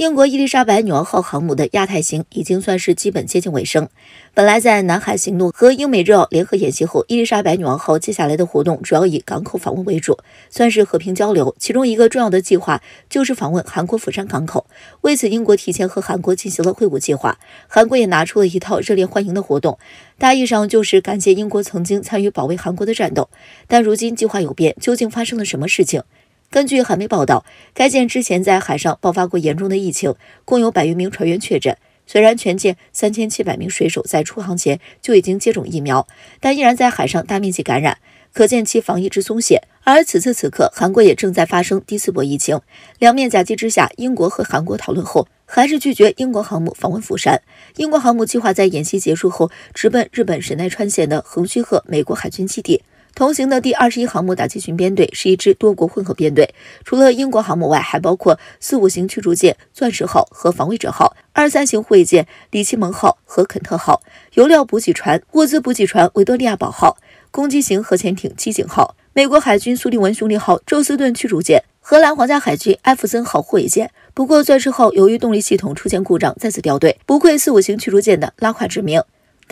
英国伊丽莎白女王号航母的亚太行已经算是基本接近尾声。本来在南海行动和英美日澳联合演习后，伊丽莎白女王号接下来的活动主要以港口访问为主，算是和平交流。其中一个重要的计划就是访问韩国釜山港口。为此，英国提前和韩国进行了会晤计划，韩国也拿出了一套热烈欢迎的活动，大意上就是感谢英国曾经参与保卫韩国的战斗。但如今计划有变，究竟发生了什么事情？根据韩媒报道，该舰之前在海上爆发过严重的疫情，共有百余名船员确诊。虽然全舰三千七百名水手在出航前就已经接种疫苗，但依然在海上大面积感染，可见其防疫之松懈。而此次此刻，韩国也正在发生第四波疫情。两面夹击之下，英国和韩国讨论后，还是拒绝英国航母访问釜山。英国航母计划在演习结束后直奔日本神奈川县的横须贺美国海军基地。同行的第二十一航母打击群编队是一支多国混合编队，除了英国航母外，还包括四五型驱逐舰“钻石号”和“防卫者号”，二三型护卫舰“里奇蒙号”和“肯特号”，油料补给船“物资补给船”“维多利亚堡号”，攻击型核潜艇“机警号”，美国海军“苏利文兄弟号”、“宙斯盾驱逐舰”，荷兰皇家海军“埃弗森号”护卫舰。不过，“钻石号”由于动力系统出现故障，再次掉队，不愧四五型驱逐舰的拉胯之名。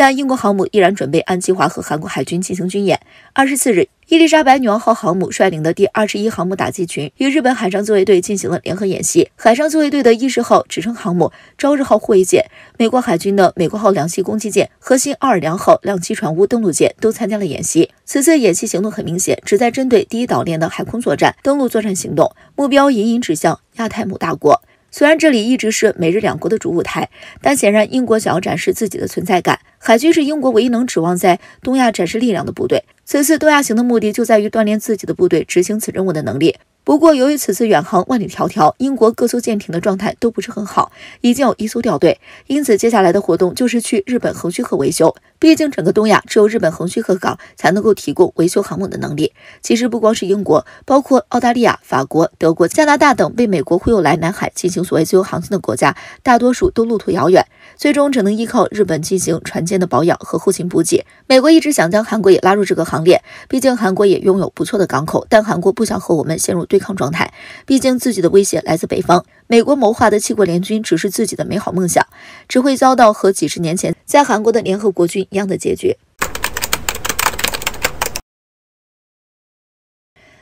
但英国航母依然准备按计划和韩国海军进行军演。二十四日，伊丽莎白女王号航母率领的第二十一航母打击群与日本海上自卫队进行了联合演习。海上自卫队的伊势号直升航母、朝日号护卫舰、美国海军的美国号两栖攻击舰、核心奥尔良号两栖船坞登陆舰都参加了演习。此次演习行动很明显，旨在针对第一岛链的海空作战、登陆作战行动，目标隐隐指向亚太某大国。虽然这里一直是美日两国的主舞台，但显然英国想要展示自己的存在感。海军是英国唯一能指望在东亚展示力量的部队。此次东亚行的目的就在于锻炼自己的部队执行此任务的能力。不过，由于此次远航万里迢迢，英国各艘舰艇的状态都不是很好，已经有一艘掉队。因此，接下来的活动就是去日本横须贺维修。毕竟，整个东亚只有日本横须贺港才能够提供维修航母的能力。其实，不光是英国，包括澳大利亚、法国、德国、加拿大等被美国忽悠来南海进行所谓自由航行的国家，大多数都路途遥远。最终只能依靠日本进行船舰的保养和后勤补给。美国一直想将韩国也拉入这个行列，毕竟韩国也拥有不错的港口，但韩国不想和我们陷入对抗状态，毕竟自己的威胁来自北方。美国谋划的七国联军只是自己的美好梦想，只会遭到和几十年前在韩国的联合国军一样的结局。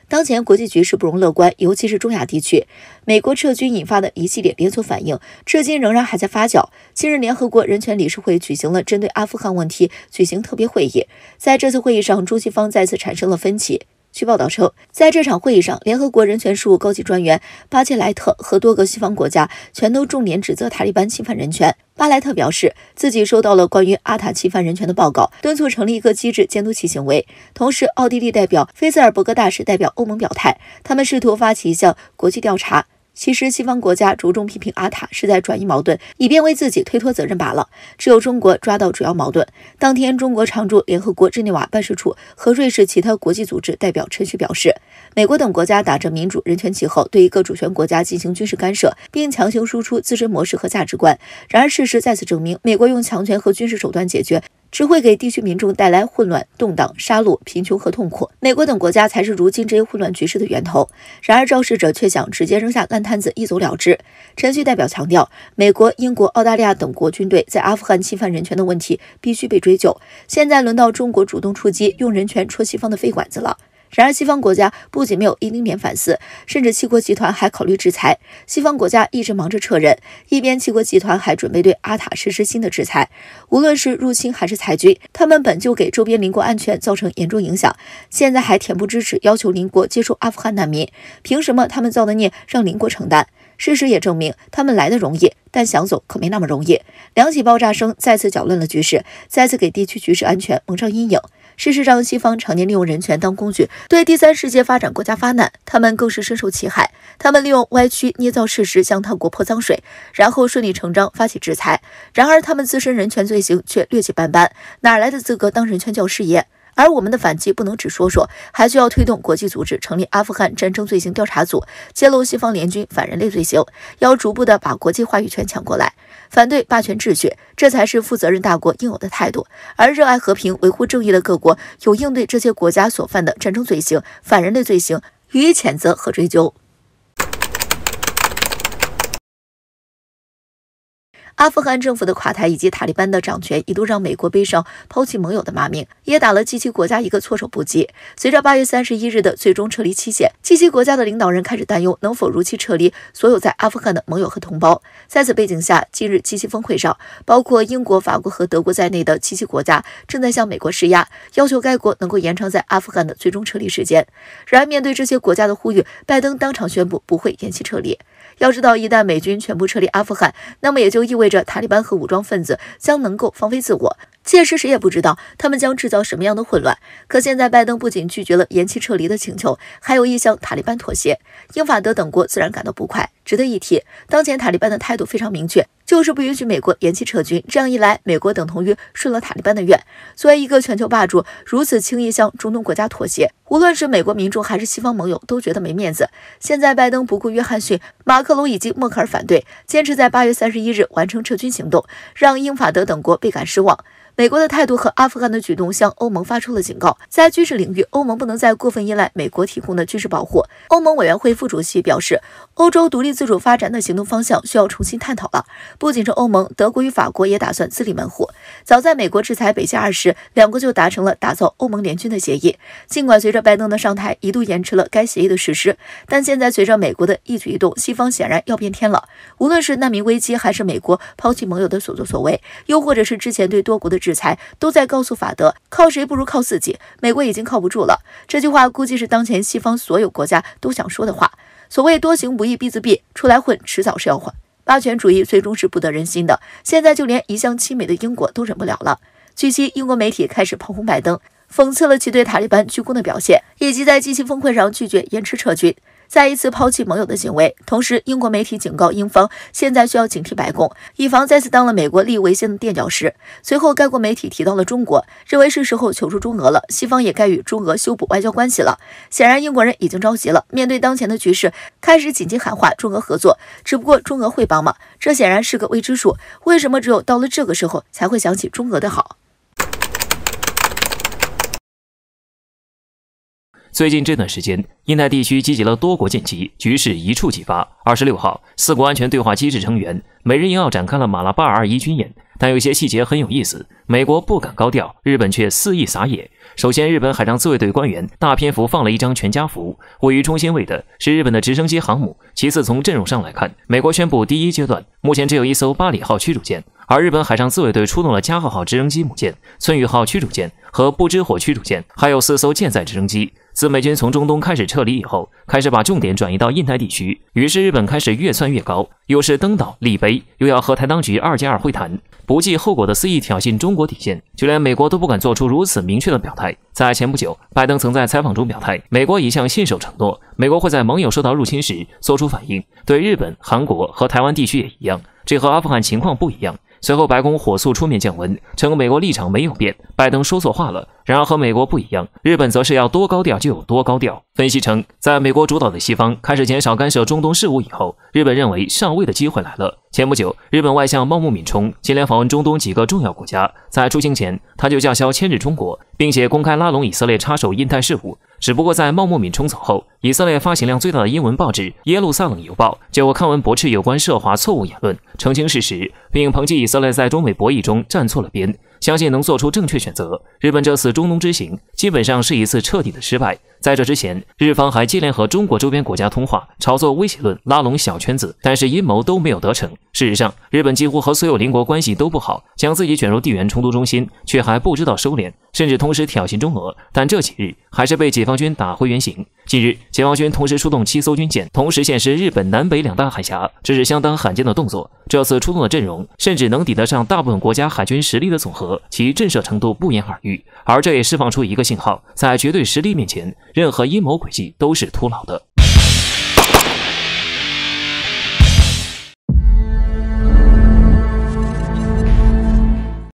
当前国际局势不容乐观，尤其是中亚地区，美国撤军引发的一系列连锁反应，至今仍然还在发酵。近日，联合国人权理事会举行了针对阿富汗问题举行特别会议，在这次会议上，中西方再次产生了分歧。据报道称，在这场会议上，联合国人权事务高级专员巴切莱特和多个西方国家全都重点指责塔利班侵犯人权。巴莱特表示，自己收到了关于阿塔侵犯人权的报告，敦促成立一个机制监督其行为。同时，奥地利代表菲茨尔伯格大使代表欧盟表态，他们试图发起一项国际调查。其实，西方国家着重批评阿塔，是在转移矛盾，以便为自己推脱责任罢了。只有中国抓到主要矛盾。当天，中国常驻联合国日内瓦办事处和瑞士其他国际组织代表陈旭表示。美国等国家打着民主、人权旗号，对一个主权国家进行军事干涉，并强行输出自身模式和价值观。然而，事实再次证明，美国用强权和军事手段解决，只会给地区民众带来混乱、动荡、杀戮、贫穷和痛苦。美国等国家才是如今这些混乱局势的源头。然而，肇事者却想直接扔下烂摊子，一走了之。陈旭代表强调，美国、英国、澳大利亚等国军队在阿富汗侵犯人权的问题必须被追究。现在轮到中国主动出击，用人权戳西方的肺管子了。然而，西方国家不仅没有一丁点反思，甚至七国集团还考虑制裁。西方国家一直忙着撤人，一边七国集团还准备对阿塔实施新的制裁。无论是入侵还是裁军，他们本就给周边邻国安全造成严重影响，现在还恬不知耻要求邻国接受阿富汗难民，凭什么他们造的孽让邻国承担？事实也证明，他们来的容易，但想走可没那么容易。两起爆炸声再次搅乱了局势，再次给地区局势安全蒙上阴影。事实上，西方常年利用人权当工具，对第三世界发展国家发难，他们更是深受其害。他们利用歪曲、捏造事实向他国泼脏水，然后顺理成章发起制裁。然而，他们自身人权罪行却劣迹斑斑，哪来的资格当人权教师爷？而我们的反击不能只说说，还需要推动国际组织成立阿富汗战争罪行调查组，揭露西方联军反人类罪行，要逐步的把国际话语权抢过来，反对霸权秩序，这才是负责任大国应有的态度。而热爱和平、维护正义的各国，有应对这些国家所犯的战争罪行、反人类罪行予以谴责和追究。阿富汗政府的垮台以及塔利班的掌权，一度让美国背上抛弃盟友的骂名，也打了七七国家一个措手不及。随着八月三十一日的最终撤离期限，七七国家的领导人开始担忧能否如期撤离所有在阿富汗的盟友和同胞。在此背景下，近日七七峰会上，包括英国、法国和德国在内的七七国家正在向美国施压，要求该国能够延长在阿富汗的最终撤离时间。然而，面对这些国家的呼吁，拜登当场宣布不会延期撤离。要知道，一旦美军全部撤离阿富汗，那么也就意味着塔利班和武装分子将能够放飞自我。届时谁也不知道他们将制造什么样的混乱。可现在拜登不仅拒绝了延期撤离的请求，还有意向塔利班妥协，英法德等国自然感到不快。值得一提，当前塔利班的态度非常明确，就是不允许美国延期撤军。这样一来，美国等同于顺了塔利班的愿。作为一个全球霸主，如此轻易向中东国家妥协，无论是美国民众还是西方盟友都觉得没面子。现在拜登不顾约翰逊、马克龙以及默克尔反对，坚持在八月三十一日完成撤军行动，让英法德等国倍感失望。美国的态度和阿富汗的举动向欧盟发出了警告。在军事领域，欧盟不能再过分依赖美国提供的军事保护。欧盟委员会副主席表示，欧洲独立自主发展的行动方向需要重新探讨了。不仅是欧盟，德国与法国也打算自立门户。早在美国制裁北溪二时，两国就达成了打造欧盟联军的协议。尽管随着拜登的上台，一度延迟了该协议的实施，但现在随着美国的一举一动，西方显然要变天了。无论是难民危机，还是美国抛弃盟友的所作所为，又或者是之前对多国的。制裁都在告诉法德，靠谁不如靠自己。美国已经靠不住了，这句话估计是当前西方所有国家都想说的话。所谓多行不义必自毙，出来混迟早是要还。霸权主义最终是不得人心的。现在就连一向亲美的英国都忍不了了。据悉，英国媒体开始炮轰拜登，讽刺了其对塔利班鞠躬的表现，以及在近期峰会上拒绝延迟撤军。再一次抛弃盟友的行为，同时英国媒体警告英方，现在需要警惕白宫，以防再次当了美国利益为先的垫脚石。随后，该国媒体提到了中国，认为是时候求助中俄了，西方也该与中俄修补外交关系了。显然，英国人已经着急了，面对当前的局势，开始紧急喊话中俄合作。只不过，中俄会帮吗？这显然是个未知数。为什么只有到了这个时候，才会想起中俄的好？最近这段时间，印太地区集结了多国舰机，局势一触即发。二十六号，四国安全对话机制成员美日英澳展开了马拉巴尔二一军演，但有些细节很有意思。美国不敢高调，日本却肆意撒野。首先，日本海上自卫队官员大篇幅放了一张全家福，位于中心位的是日本的直升机航母。其次，从阵容上来看，美国宣布第一阶段目前只有一艘巴里号驱逐舰，而日本海上自卫队出动了加贺号直升机母舰、村雨号驱逐舰和不知火驱逐舰，还有四艘舰载直升机。自美军从中东开始撤离以后，开始把重点转移到印太地区，于是日本开始越算越高，又是登岛立碑，又要和台当局二加二会谈，不计后果的肆意挑衅中国底线，就连美国都不敢做出如此明确的表态。在前不久，拜登曾在采访中表态，美国一向信守承诺，美国会在盟友受到入侵时做出反应，对日本、韩国和台湾地区也一样，这和阿富汗情况不一样。随后，白宫火速出面降温，称美国立场没有变，拜登说错话了。然而，和美国不一样，日本则是要多高调就有多高调。分析称，在美国主导的西方开始减少干涉中东事务以后，日本认为上位的机会来了。前不久，日本外相茂木敏充接连访问中东几个重要国家，在出行前他就叫嚣“牵制中国”，并且公开拉拢以色列插手印太事务。只不过在茂木敏冲走后，以色列发行量最大的英文报纸《耶路撒冷邮报》就刊文驳斥有关涉华错误言论，澄清事实，并抨击以色列在中美博弈中站错了边，相信能做出正确选择。日本这次中东之行基本上是一次彻底的失败。在这之前，日方还接连和中国周边国家通话，炒作威胁论，拉拢小圈子，但是阴谋都没有得逞。事实上，日本几乎和所有邻国关系都不好，将自己卷入地缘冲突中心，却还不知道收敛。甚至同时挑衅中俄，但这几日还是被解放军打回原形。近日，解放军同时出动七艘军舰，同时现身日本南北两大海峡，这是相当罕见的动作。这次出动的阵容，甚至能抵得上大部分国家海军实力的总和，其震慑程度不言而喻。而这也释放出一个信号：在绝对实力面前，任何阴谋诡计都是徒劳的。